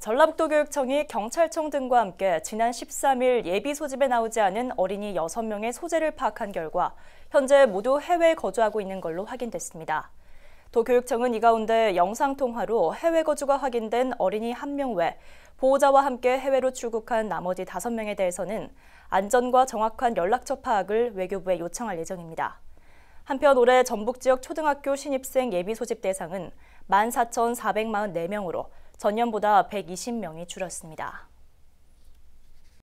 전라북도 교육청이 경찰청 등과 함께 지난 13일 예비 소집에 나오지 않은 어린이 6명의 소재를 파악한 결과 현재 모두 해외에 거주하고 있는 걸로 확인됐습니다. 도 교육청은 이 가운데 영상통화로 해외 거주가 확인된 어린이 1명 외 보호자와 함께 해외로 출국한 나머지 5명에 대해서는 안전과 정확한 연락처 파악을 외교부에 요청할 예정입니다. 한편 올해 전북 지역 초등학교 신입생 예비 소집 대상은 14,444명으로 전년보다 120명이 줄었습니다.